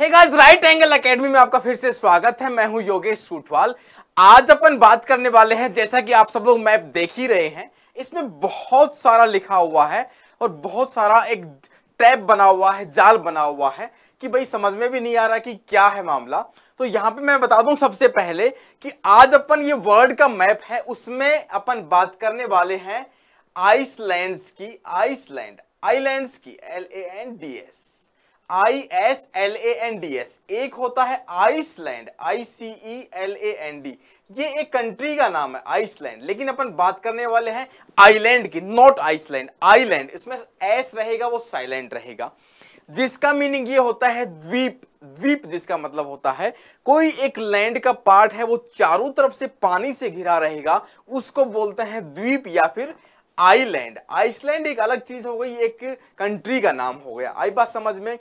हे guys Right Angle Academy में आपका फिर से स्वागत है मैं हूं योगेश सूटवाल आज अपन बात करने वाले हैं जैसा कि आप सब लोग मैप देख ही रहे हैं इसमें बहुत सारा लिखा हुआ है और बहुत सारा एक ट्रैप बना हुआ है जाल बना हुआ है कि भाई समझ में भी नहीं आ रहा कि क्या है मामला तो यहाँ पे मैं बता दूं सबसे पहले कि आज अपन ये वर्ल्ड का मैप है उसमें अपन बात करने वाले हैं आइसलैंड की आइसलैंड आइलैंड्स की L A N D S I S L A N D S एक होता है Iceland I C E L A N D ये एक कंट्री का नाम है आइसलैंड लेकिन अपन बात करने वाले हैं आइलैंड की नॉट आइसलैंड आइलैंड इसमें एस रहेगा वो साइलेंट रहेगा जिसका मीनिंग ये होता है द्वीप द्वीप जिसका मतलब होता है कोई एक लैंड का पार्ट है वो चारों तरफ से पानी से घिरा रहेगा उसको बोलते हैं द्वीप या फिर आइलैंड आइसलैंड एक अलग चीज हो गई एक कंट्री का नाम हो गया आई बात समझ में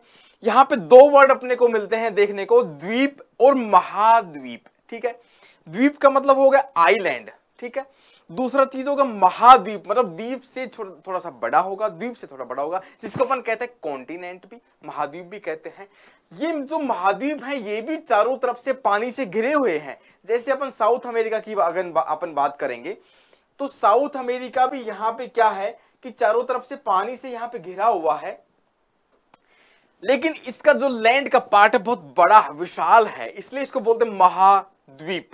यहाँ पे दो वर्ड अपने को मिलते हैं देखने को द्वीप और महाद्वीप ठीक है द्वीप का मतलब हो गया आइलैंड ठीक है दूसरा चीज होगा महाद्वीप मतलब द्वीप से थोड़ा सा बड़ा होगा द्वीप से थोड़ा बड़ा होगा जिसको अपन कहते हैं कॉन्टिनेंट भी महाद्वीप भी कहते हैं ये जो महाद्वीप हैं ये भी चारों तरफ से पानी से घिरे हुए हैं जैसे अपन साउथ अमेरिका की अगर अपन बात करेंगे तो साउथ अमेरिका भी यहाँ पे क्या है कि चारों तरफ से पानी से यहां पे घिरा हुआ है लेकिन इसका जो लैंड का पार्ट है बहुत बड़ा विशाल है इसलिए इसको बोलते हैं महाद्वीप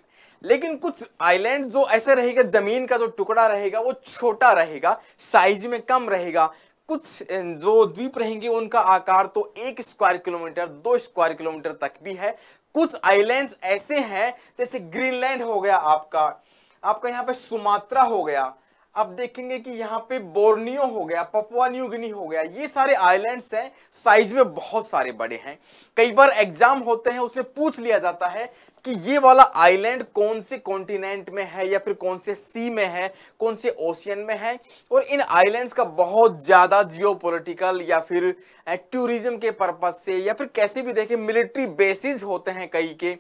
लेकिन कुछ आइलैंड जो ऐसे रहेगा जमीन का जो टुकड़ा रहेगा वो छोटा रहेगा साइज में कम रहेगा कुछ जो द्वीप रहेंगे उनका आकार तो एक स्क्वायर किलोमीटर दो स्क्वायर किलोमीटर तक भी है कुछ आइलैंड्स ऐसे हैं जैसे ग्रीनलैंड हो गया आपका आपका यहाँ पे सुमात्रा हो गया आप देखेंगे कि यहाँ पे बोर्नियो हो गया पपुआ न्यू गिनी हो गया ये सारे आइलैंड्स हैं साइज में बहुत सारे बड़े हैं कई बार एग्जाम होते हैं उसमें पूछ लिया जाता है कि ये वाला आइलैंड कौन से कॉन्टिनेंट में है या फिर कौन से सी में है कौन से ओशियन में है और इन आइलैंड्स का बहुत ज़्यादा जियो या फिर टूरिज्म के पर्पज से या फिर कैसे भी देखें मिलिट्री बेसिस होते हैं कई के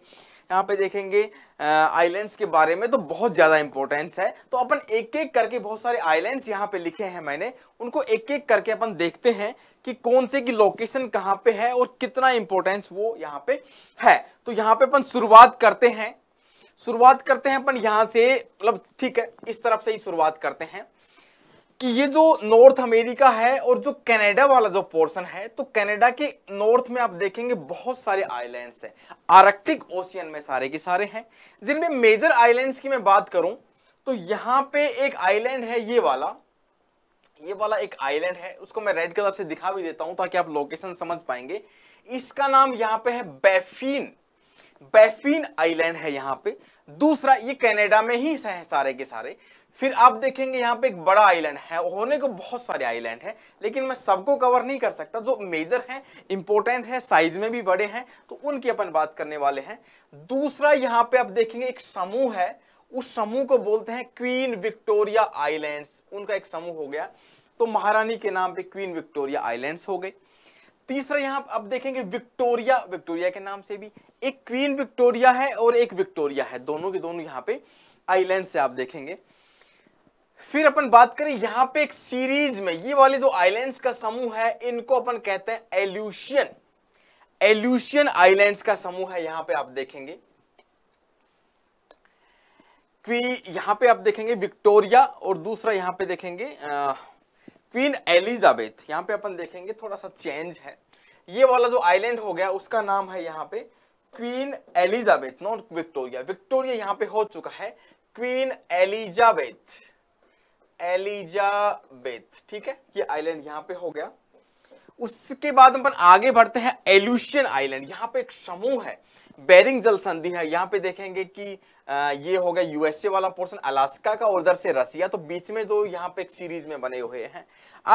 यहाँ पे देखेंगे आइलैंड्स के बारे में तो बहुत ज़्यादा इंपॉर्टेंस है तो अपन एक एक करके बहुत सारे आइलैंड्स यहाँ पे लिखे हैं मैंने उनको एक एक करके अपन देखते हैं कि कौन से की लोकेशन कहाँ पे है और कितना इंपॉर्टेंस वो यहाँ पे है तो यहाँ पे अपन शुरुआत करते हैं शुरुआत करते हैं अपन यहाँ से मतलब ठीक है इस तरफ से ही शुरुआत करते हैं कि ये जो नॉर्थ अमेरिका है और जो कनाडा वाला जो पोर्शन है तो कनाडा के नॉर्थ में आप देखेंगे बहुत सारे आइलैंड्स हैं आर्कटिक ओशियन में सारे के सारे हैं जिनमें मेजर आइलैंड्स की मैं बात करूं तो यहाँ पे एक आइलैंड है ये वाला ये वाला एक आइलैंड है उसको मैं रेड कलर से दिखा भी देता हूं ताकि आप लोकेशन समझ पाएंगे इसका नाम यहाँ पे है बैफिन बैफिन आइलैंड है यहाँ पे दूसरा ये कनाडा में ही है सारे के सारे फिर आप देखेंगे यहाँ पे एक बड़ा आइलैंड है होने को बहुत सारे आइलैंड हैं लेकिन मैं सबको कवर नहीं कर सकता जो मेजर हैं इंपॉर्टेंट है साइज में भी बड़े हैं तो उनकी अपन बात करने वाले हैं दूसरा यहाँ पे आप देखेंगे एक समूह है उस समूह को बोलते हैं क्वीन विक्टोरिया आइलैंड्स उनका एक समूह हो गया तो महारानी के नाम पे क्वीन विक्टोरिया आइलैंड्स हो गई तीसरा यहाँ आप देखेंगे विक्टोरिया विक्टोरिया के नाम से भी एक क्वीन विक्टोरिया है और एक विक्टोरिया है दोनों के दोनों यहाँ पे आईलैंड से आप देखेंगे फिर अपन बात करें यहां पे एक सीरीज में ये वाले जो आइलैंड्स का समूह है इनको अपन कहते हैं एल्यूशियन एल्यूशियन आइलैंड्स का समूह है यहां पे आप देखेंगे कि यहां पे आप देखेंगे विक्टोरिया और दूसरा यहां पे देखेंगे क्वीन एलिजाबेथ यहां पे अपन देखेंगे थोड़ा सा चेंज है ये वाला जो आइलैंड हो गया उसका नाम है यहां पे Queen Elizabeth not Victoria Victoria यहां पे हो चुका है क्वीन एलिजाबेथ एलिजाबेथ ठीक है ये आइलैंड यहां पे हो गया उसके बाद अपन आगे बढ़ते हैं एल्यूशियन आइलैंड यहाँ पे एक समूह है बेरिंग जल संधि है यहाँ पे देखेंगे कि आ, ये गया यूएसए वाला पोर्शन अलास्का का उधर से रसिया तो बीच में जो यहाँ पे एक सीरीज में बने हुए हैं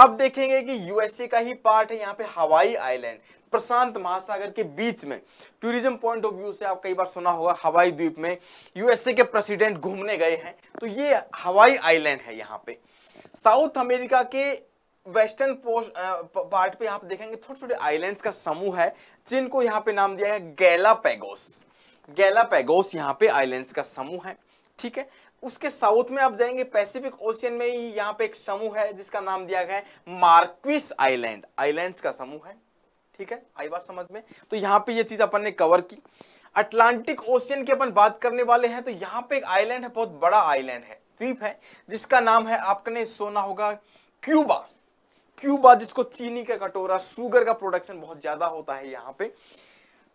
आप देखेंगे कि यूएसए का ही पार्ट है यहाँ पे हवाई आइलैंड प्रशांत महासागर के बीच में टूरिज्म पॉइंट ऑफ व्यू से आप कई बार सुना होगा हवाई द्वीप में यूएसए के प्रेसिडेंट घूमने गए हैं तो ये हवाई आइलैंड है यहाँ पे साउथ अमेरिका के वेस्टर्न पोस्ट पार्ट पे आप देखेंगे छोटे छोटे आइलैंड्स का समूह है जिनको यहाँ पे नाम दिया है गैला पैगोस यहाँ पे आइलैंड्स का समूह है ठीक है उसके साउथ में आप जाएंगे पैसिफिक ओशियन में ही यहाँ पे एक समूह है जिसका नाम दिया गया है मार्क्विस आइलैंड आइलैंड्स का समूह है ठीक है आई बात समझ में तो यहाँ पे ये चीज अपन ने कवर की अटलांटिक ओशियन की अपन बात करने वाले हैं तो यहाँ पे एक आइलैंड है बहुत बड़ा आइलैंड है द्वीप है जिसका नाम है आपने सोना होगा क्यूबा क्यूबा जिसको चीनी का कटोरा शुगर का प्रोडक्शन बहुत ज्यादा होता है यहाँ पे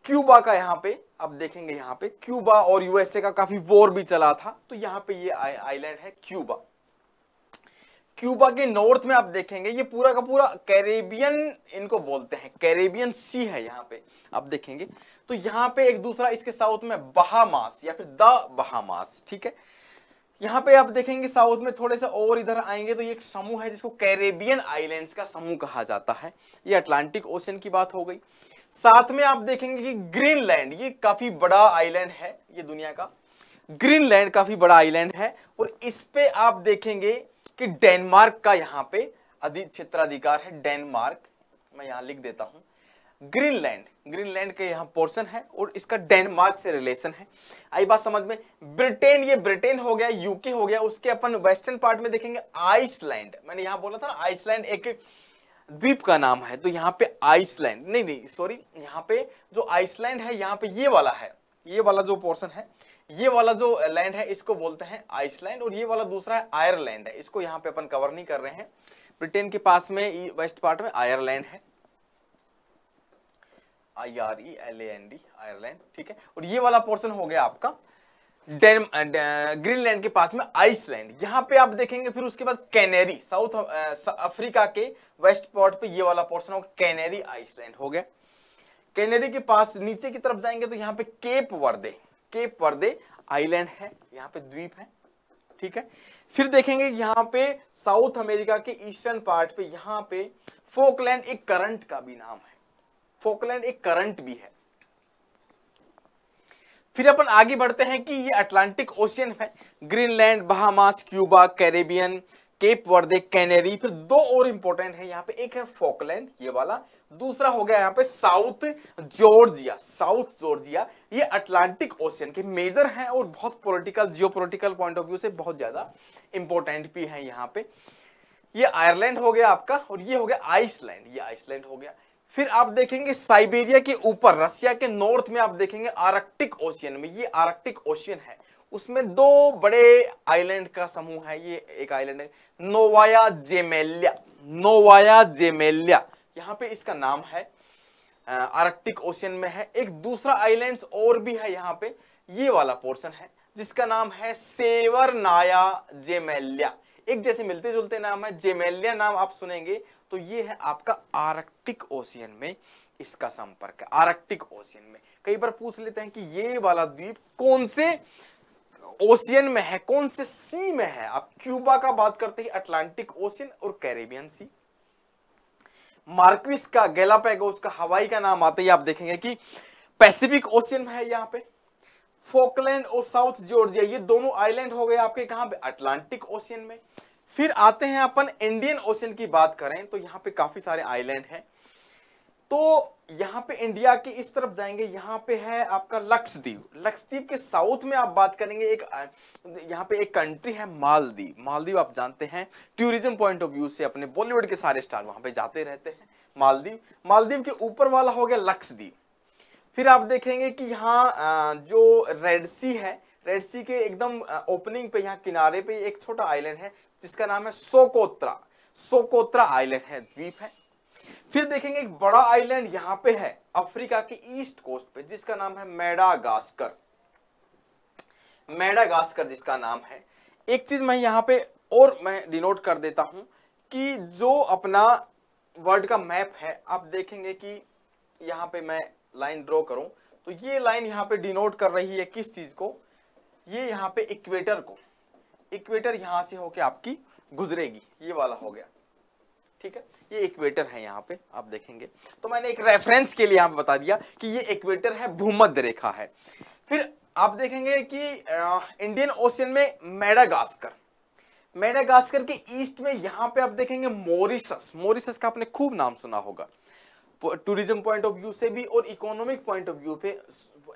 क्यूबा का यहाँ पे आप देखेंगे यहाँ पे क्यूबा और यूएसए का काफी वॉर भी चला था तो यहाँ पे ये आइलैंड है क्यूबा क्यूबा के नॉर्थ में आप देखेंगे ये पूरा का पूरा कैरेबियन इनको बोलते हैं कैरेबियन सी है यहाँ पे आप देखेंगे तो यहाँ पे एक दूसरा इसके साउथ में बहामास या फिर द बहामास ठीक है यहाँ पे आप देखेंगे साउथ में थोड़े से और इधर आएंगे तो ये एक समूह है जिसको कैरेबियन आइलैंड्स का समूह कहा जाता है ये अटलांटिक ओशन की बात हो गई साथ में आप देखेंगे कि ग्रीनलैंड ये काफी बड़ा आइलैंड है ये दुनिया का ग्रीनलैंड काफी बड़ा आइलैंड है और इस पे आप देखेंगे कि डेनमार्क का यहाँ पे अधिक क्षेत्राधिकार है डेनमार्क मैं यहाँ लिख देता हूँ ग्रीनलैंड ग्रीनलैंड के यहाँ पोर्शन है और इसका डेनमार्क से रिलेशन है आई बात समझ में ब्रिटेन ये ब्रिटेन हो गया यूके हो गया उसके अपन वेस्टर्न पार्ट में देखेंगे आइसलैंड मैंने यहाँ बोला था ना आइसलैंड एक द्वीप का नाम है तो यहाँ पे आइसलैंड नहीं नहीं सॉरी यहाँ पे जो आइसलैंड है यहाँ पे ये वाला है ये वाला जो पोर्सन है ये वाला जो लैंड है इसको बोलते हैं आइसलैंड और ये वाला दूसरा है आयरलैंड है इसको यहाँ पे अपन कवर नहीं कर रहे हैं ब्रिटेन के पास में वेस्ट पार्ट में आयरलैंड है I R E L A N D Ireland ठीक है और ये वाला पोर्शन हो गया आपका डेन ग्रीनलैंड के पास में आइसलैंड यहाँ पे आप देखेंगे फिर उसके बाद कैनेरी साउथ अफ्रीका के वेस्ट पॉर्ट पे ये वाला पोर्शन होगा कैनेरी आइसलैंड हो गया कैनेरी के पास नीचे की तरफ जाएंगे तो यहाँ पे केप वर्दे केप वर्दे आइलैंड है यहाँ पे द्वीप है ठीक है फिर देखेंगे यहाँ पे साउथ अमेरिका के ईस्टर्न पार्ट पे यहाँ पे फोकलैंड एक करंट का भी नाम है फोकलैंड एक करंट भी है फिर अपन आगे बढ़ते हैं कि ये अटलांटिक ओशियन है Greenland Bahamas Cuba Caribbean Cape Verde Canary फिर दो और इंपॉर्टेंट है यहाँ पे एक है फोकलैंड ये वाला दूसरा हो गया यहाँ पे साउथ जॉर्जिया साउथ जॉर्जिया ये अटलांटिक ओशियन के मेजर हैं और बहुत political geo point of view से बहुत ज्यादा इंपॉर्टेंट भी है यहाँ पे ये आयरलैंड हो गया आपका और ये हो गया आइसलैंड ये आइसलैंड हो गया फिर आप देखेंगे साइबेरिया के ऊपर रशिया के नॉर्थ में आप देखेंगे आर्कटिक ओशियन में ये आर्कटिक ओशियन है उसमें दो बड़े आइलैंड का समूह है ये एक आइलैंड है नोवाया जेमेलिया नोवाया जेमेलिया यहाँ पे इसका नाम है आर्कटिक ओशियन में है एक दूसरा आइलैंड और भी है यहाँ पे ये वाला पोर्शन है जिसका नाम है सेवर नाया जेमेलिया एक जैसे मिलते जुलते नाम है जेमेलिया नाम आप सुनेंगे तो ये है आपका आर्कटिक ओशियन में इसका संपर्क है आर्कटिक ओशियन में कई बार पूछ लेते हैं कि ये वाला द्वीप कौन से ओशियन में है कौन से सी में है आप क्यूबा का बात करते हैं अटलांटिक ओशियन और कैरेबियन सी मार्क्विस का गैलापेगोस का हवाई का नाम आते ही आप देखेंगे कि पैसिफिक ओशियन है यहाँ पे फोकलैंड और साउथ जॉर्जिया ये दोनों आइलैंड हो गए आपके कहां पे अटलांटिक ओशियन में फिर आते हैं अपन इंडियन ओशन की बात करें तो यहाँ पे काफी सारे आइलैंड हैं तो यहाँ पे इंडिया के इस तरफ जाएंगे यहाँ पे है आपका लक्षद्वीप लक्षद्वीप के साउथ में आप बात करेंगे एक यहाँ पे एक कंट्री है मालदीव मालदीव आप जानते हैं टूरिज्म पॉइंट ऑफ व्यू से अपने बॉलीवुड के सारे स्टार वहां पे जाते रहते हैं मालदीव मालदीव के ऊपर वाला हो गया लक्षद्वीप फिर आप देखेंगे कि यहाँ जो रेड सी है रेड सी के एकदम ओपनिंग पे यहाँ किनारे पे एक छोटा आइलैंड है जिसका नाम है सोकोत्रा सोकोत्रा आइलैंड है द्वीप है फिर देखेंगे एक बड़ा आइलैंड यहाँ पे है अफ्रीका के ईस्ट कोस्ट पे जिसका नाम है मैडागास्कर मैडागास्कर जिसका नाम है एक चीज मैं यहाँ पे और मैं डिनोट कर देता हूं कि जो अपना वर्ल्ड का मैप है आप देखेंगे कि यहाँ पे मैं लाइन ड्रॉ करूं तो ये लाइन यहाँ पे डिनोट कर रही है किस चीज को ये यहाँ पे इक्वेटर को इक्वेटर यहां से होके आपकी गुजरेगी ये वाला हो गया ठीक है ये इक्वेटर है यहाँ पे आप देखेंगे तो मैंने एक रेफरेंस के लिए यहां पे बता दिया कि ये इक्वेटर है भूमध्य रेखा है फिर आप देखेंगे कि इंडियन ओशियन में मेडागास्कर मेडागास्कर के ईस्ट में यहाँ पे आप देखेंगे मोरिसस मोरिसस का आपने खूब नाम सुना होगा टूरिज्म पॉइंट ऑफ व्यू से भी और इकोनॉमिक पॉइंट ऑफ व्यू पे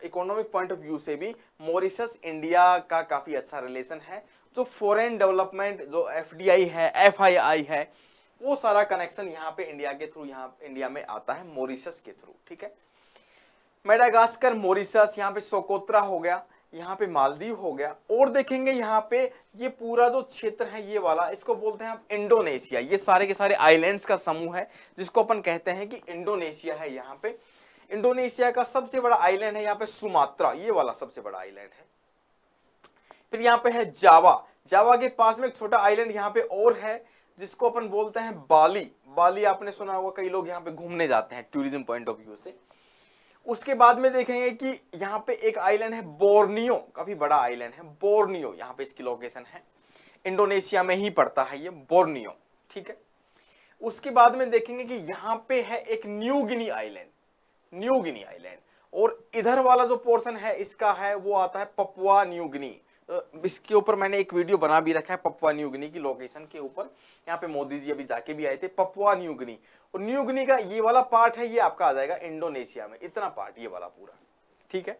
इकोनॉमिक पॉइंट ऑफ व्यू से भी मॉरिशस इंडिया का काफ़ी अच्छा रिलेशन है जो फॉरेन डेवलपमेंट जो एफ है एफ है वो सारा कनेक्शन यहाँ पे इंडिया के थ्रू यहाँ इंडिया में आता है मॉरिशस के थ्रू ठीक है मेडागास्कर मॉरिशस यहाँ पे सोकोत्रा हो गया यहाँ पे मालदीव हो गया और देखेंगे यहाँ पे ये पूरा जो क्षेत्र है ये वाला इसको बोलते हैं आप इंडोनेशिया ये सारे के सारे आइलैंड्स का समूह है जिसको अपन कहते हैं कि इंडोनेशिया है यहाँ पे इंडोनेशिया का सबसे बड़ा आइलैंड है यहाँ पे सुमात्रा ये वाला सबसे बड़ा आइलैंड है फिर यहाँ पे है जावा जावा के पास में एक छोटा आइलैंड यहाँ पे और है जिसको अपन बोलते हैं बाली बाली आपने सुना होगा कई लोग यहाँ पे घूमने जाते हैं टूरिज्म पॉइंट ऑफ व्यू से उसके बाद में देखेंगे कि यहाँ पे एक आइलैंड है बोर्नियो काफी बड़ा आइलैंड है बोर्नियो यहाँ पे इसकी लोकेशन है इंडोनेशिया में ही पड़ता है ये बोर्नियो ठीक है उसके बाद में देखेंगे कि यहाँ पे है एक New Guinea island New Guinea island और इधर वाला जो पोर्शन है इसका है वो आता है पपुआ न्यू गिनी इसके ऊपर मैंने एक वीडियो बना भी रखा है पपुआ न्यू गिनी की लोकेशन के ऊपर यहाँ पे मोदी जी अभी जाके भी आए थे पपुआ न्यू गिनी और न्यू गिनी का ये वाला पार्ट है ये आपका आ जाएगा इंडोनेशिया में इतना पार्ट ये वाला पूरा ठीक है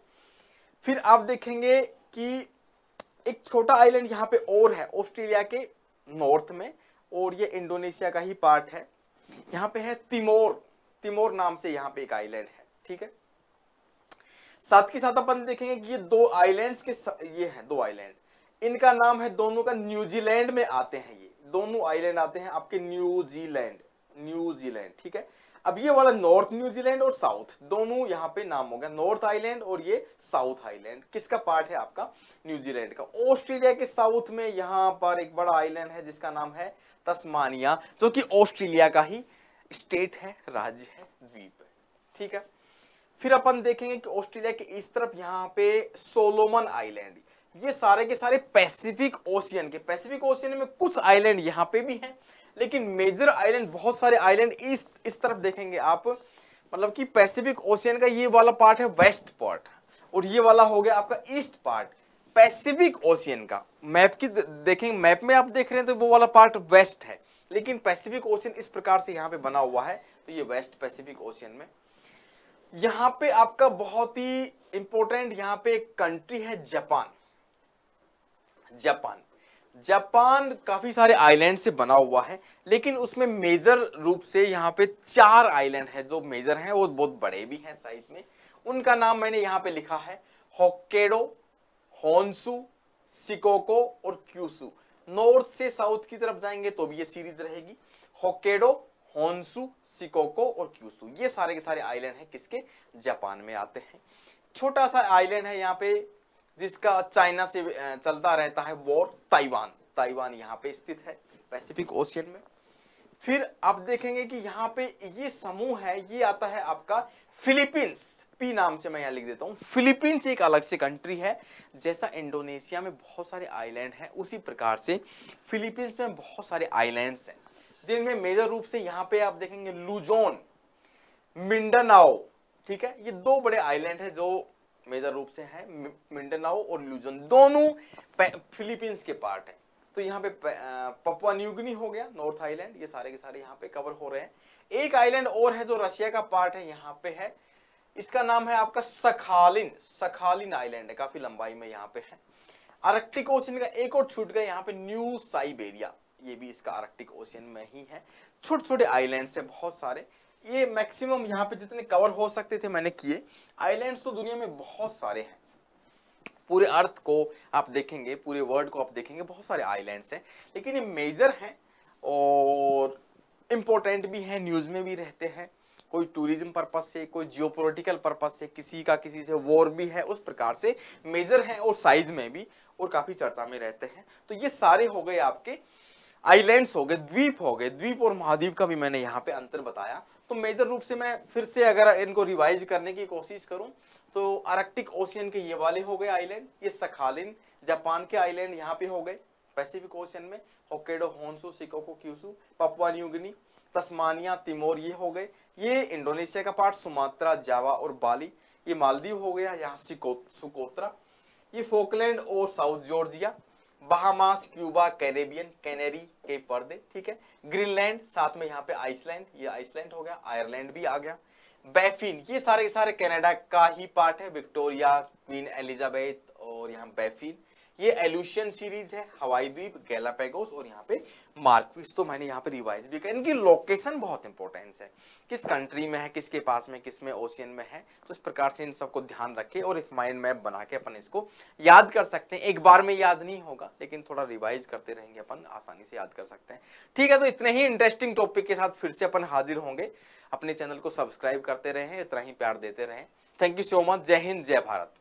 फिर आप देखेंगे कि एक छोटा आइलैंड यहाँ पे और है ऑस्ट्रेलिया के नॉर्थ में और ये इंडोनेशिया का ही पार्ट है यहाँ पे है तिमोर तिमोर नाम से यहाँ पे एक आइलैंड है ठीक है साथ के साथ अपन देखेंगे कि ये दो आइलैंड्स के ये हैं दो आइलैंड इनका नाम है दोनों का न्यूजीलैंड में आते हैं ये दोनों आइलैंड आते हैं आपके न्यूजीलैंड न्यूजीलैंड ठीक है अब ये वाला नॉर्थ न्यूजीलैंड और साउथ दोनों यहाँ पे नाम हो गया नॉर्थ आइलैंड और ये साउथ आइलैंड किसका पार्ट है आपका न्यूजीलैंड का ऑस्ट्रेलिया के साउथ में यहाँ पर एक बड़ा आइलैंड है जिसका नाम है तस्मानिया जो कि ऑस्ट्रेलिया का ही स्टेट है राज्य है द्वीप है ठीक है फिर अपन देखेंगे कि ऑस्ट्रेलिया के इस तरफ यहाँ पे सोलोमन आइलैंड ये सारे के सारे पैसिफिक ओशियन के पैसिफिक ओशियन में कुछ आइलैंड यहाँ पे भी हैं लेकिन मेजर आइलैंड बहुत सारे आइलैंड इस इस तरफ देखेंगे आप मतलब कि पैसिफिक ओशियन का ये वाला पार्ट है वेस्ट पार्ट और ये वाला हो गया आपका ईस्ट पार्ट पैसिफिक ओशियन का मैप की देखेंगे मैप में आप देख रहे हैं तो वो वाला पार्ट वेस्ट है लेकिन पैसिफिक ओशियन इस प्रकार से यहाँ पे बना हुआ है तो ये वेस्ट पैसिफिक ओशियन में यहां पे आपका बहुत ही इंपॉर्टेंट यहाँ पे एक कंट्री है जापान जापान जापान काफ़ी सारे आइलैंड से बना हुआ है लेकिन उसमें मेजर रूप से यहाँ पे चार आइलैंड है जो मेजर हैं वो बहुत बड़े भी हैं साइज में उनका नाम मैंने यहाँ पे लिखा है होकेडो होन्सू सिकोको और क्यूसू नॉर्थ से साउथ की तरफ जाएंगे तो भी ये सीरीज रहेगी होकेडो होन्सू सिकोको और क्यूसू ये सारे के सारे आइलैंड हैं किसके जापान में आते हैं छोटा सा आइलैंड है यहाँ पे जिसका चाइना से चलता रहता है वॉर ताइवान ताइवान यहाँ पे स्थित है पैसिफिक ओशियन में फिर आप देखेंगे कि यहाँ पे ये समूह है ये आता है आपका फिलीपींस पी नाम से मैं यहाँ लिख देता हूँ फिलीपींस एक अलग से कंट्री है जैसा इंडोनेशिया में बहुत सारे आइलैंड हैं उसी प्रकार से फिलीपींस में बहुत सारे आइलैंड्स हैं जिनमें मेजर रूप से यहाँ पे आप देखेंगे लुजोन मिंडनाओ ठीक है ये दो बड़े आइलैंड है जो मेजर रूप से हैं मिंडनाओ और लुजोन दोनों फिलीपींस के पार्ट है तो यहाँ पे पपुआ न्यूगनी हो गया नॉर्थ आइलैंड ये सारे के सारे यहाँ पे कवर हो रहे हैं एक आइलैंड और है जो रशिया का पार्ट है यहाँ पे है इसका नाम है आपका सखालिन सखालिन आइलैंड है काफी लंबाई में यहाँ पे है आर्कटिक ओशन का एक और छूट गया यहाँ पे न्यू साइबेरिया ये भी इसका आर्कटिक ओशियन में ही है छोटे छोटे आइलैंड्स हैं बहुत सारे ये मैक्सिमम यहाँ पे जितने कवर हो सकते थे मैंने किए आइलैंड्स तो दुनिया में बहुत सारे हैं पूरे अर्थ को आप देखेंगे पूरे वर्ल्ड को आप देखेंगे बहुत सारे आइलैंड्स हैं लेकिन ये मेजर हैं और इम्पोर्टेंट भी हैं न्यूज़ में भी रहते हैं कोई टूरिज्म पर्पज से कोई जियोपॉलिटिकल पर्पज से किसी का किसी से वॉर भी है उस प्रकार से मेजर हैं और साइज में भी और काफ़ी चर्चा में रहते हैं तो ये सारे हो गए आपके आइलैंड्स हो गए द्वीप हो गए द्वीप और महाद्वीप का भी मैंने यहाँ पे अंतर बताया तो मेजर रूप से मैं फिर से अगर इनको रिवाइज करने की कोशिश करूँ तो आर्कटिक ओशियन के ये वाले हो गए आइलैंड ये सखालिन जापान के आइलैंड यहाँ पे हो गए पैसिफिक ओशियन में Hokkaido Honshu Shikoku Kyushu Papua New Guinea Tasmania Timor ये हो गए ये इंडोनेशिया का पार्ट सुमात्रा जावा और बाली ये मालदीव हो गया यहाँ सुकोत्रा ये फोकलैंड और South Georgia Bahamas Cuba Caribbean Canary Cape Verde ठीक है ग्रीनलैंड साथ में यहाँ पे आइसलैंड ये आइसलैंड हो गया आयरलैंड भी आ गया बैफिन ये सारे सारे कनाडा का ही पार्ट है विक्टोरिया क्वीन एलिजाबेथ और यहाँ बैफिन ये एल्यूशियन सीरीज है हवाई द्वीप गैलापेगोस और यहाँ पे मार्क्विस तो मैंने यहाँ पे रिवाइज भी किया इनकी लोकेशन बहुत इंपॉर्टेंस है किस कंट्री में है किसके पास में किस में ओशियन में है तो इस प्रकार से इन सबको ध्यान रखें और एक माइंड मैप बना के अपन इसको याद कर सकते हैं एक बार में याद नहीं होगा लेकिन थोड़ा रिवाइज करते रहेंगे अपन आसानी से याद कर सकते हैं ठीक है तो इतने ही इंटरेस्टिंग टॉपिक के साथ फिर से अपन हाजिर होंगे अपने चैनल को सब्सक्राइब करते रहें इतना ही प्यार देते रहें थैंक यू सो मच जय हिंद जय भारत